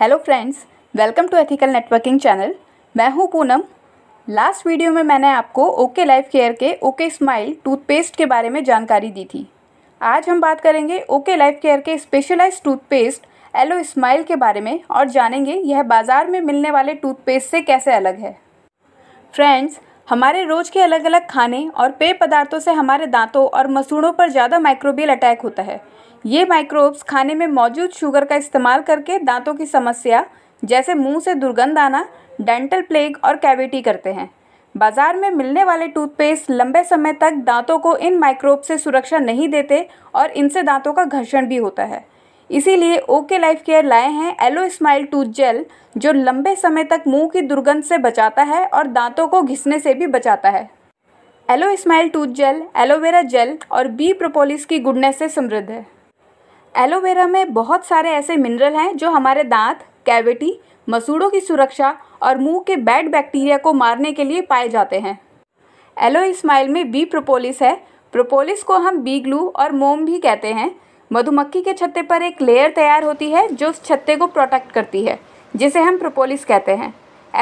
hello friends welcome to ethical networking channel मैं हूं Poonam last video में मैंने आपको ओके लाइफ केयर के ओके स्माइल टूथपेस्ट के बारे में जानकारी दी थी आज हम बात करेंगे ओके लाइफ केयर के स्पेशलाइज टूथपेस्ट एलो स्माइल के बारे में और जानेंगे यह बाज़ार में मिलने वाले टूथपेस्ट से कैसे अलग है फ्रेंड्स हमारे रोज के अलग अलग खाने और पेय पदार्थों से हमारे दांतों और मसूड़ों पर ज़्यादा माइक्रोबियल अटैक होता है ये माइक्रोब्स खाने में मौजूद शुगर का इस्तेमाल करके दांतों की समस्या जैसे मुंह से दुर्गंध आना डेंटल प्लेग और कैविटी करते हैं बाजार में मिलने वाले टूथपेस्ट लंबे समय तक दांतों को इन माइक्रोब से सुरक्षा नहीं देते और इनसे दांतों का घर्षण भी होता है इसीलिए ओके लाइफ केयर लाए हैं एलो स्माइल टूथ जेल जो लंबे समय तक मुंह की दुर्गंध से बचाता है और दांतों को घिसने से भी बचाता है aloe smile tooth gel aloe vera gel और बी प्रोपोलिस की गुडनेस से समृद्ध है एलोवेरा में बहुत सारे ऐसे मिनरल हैं जो हमारे दांत कैविटी मसूड़ों की सुरक्षा और मुंह के बैड बैक्टीरिया को मारने के लिए पाए जाते हैं एलो स्माइल में बी प्रोपोलिस है प्रोपोलिस को हम बी ग्लू और मोम भी कहते हैं मधुमक्खी के छत्ते पर एक लेयर तैयार होती है जो उस छत्ते को प्रोटेक्ट करती है जिसे हम प्रोपोलिस कहते हैं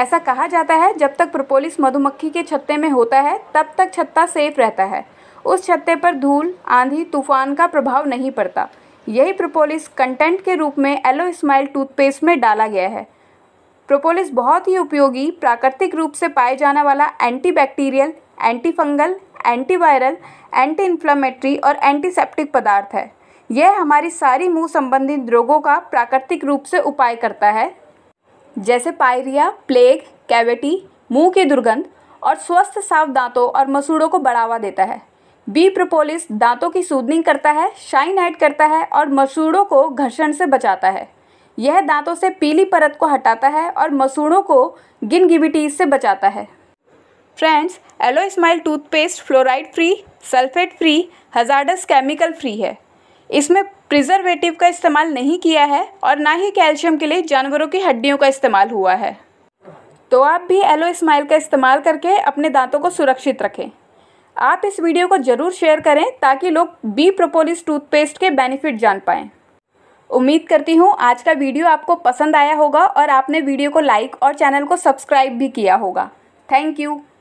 ऐसा कहा जाता है जब तक प्रोपोलिस मधुमक्खी के छत्ते में होता है तब तक छत्ता सेफ रहता है उस छत्ते पर धूल आंधी तूफान का प्रभाव नहीं पड़ता यही प्रोपोलिस कंटेंट के रूप में एलो स्माइल टूथपेस्ट में डाला गया है प्रोपोलिस बहुत ही उपयोगी प्राकृतिक रूप से पाए जाने वाला antibacterial antifungal antiviral anti inflammatory और एंटीसेप्टिक पदार्थ है यह हमारी सारी मुंह संबंधित रोगों का प्राकृतिक रूप से उपाय करता है जैसे पायरिया प्लेग कैविटी मुंह की दुर्गंध और स्वस्थ साफ दांतों और मसूड़ों को बढ़ावा देता है बी प्रोपोलिस दांतों की सूदनिंग करता है शाइन ऐड करता है और मसूड़ों को घर्षण से बचाता है यह दांतों से पीली परत को हटाता है और मसूड़ों को गिनगिविटीज से बचाता है friends aloe smile toothpaste fluoride free sulphate free hazardous chemical free है इसमें प्रिजर्वेटिव का इस्तेमाल नहीं किया है और ना ही कैल्शियम के लिए जानवरों की हड्डियों का इस्तेमाल हुआ है तो आप भी एलो स्माइल का इस्तेमाल करके अपने दांतों को सुरक्षित रखें आप इस वीडियो को ज़रूर शेयर करें ताकि लोग बी प्रोपोलिस टूथपेस्ट के बेनिफिट जान पाएँ उम्मीद करती हूँ आज का वीडियो आपको पसंद आया होगा और आपने वीडियो को लाइक और चैनल को सब्सक्राइब भी किया होगा थैंक यू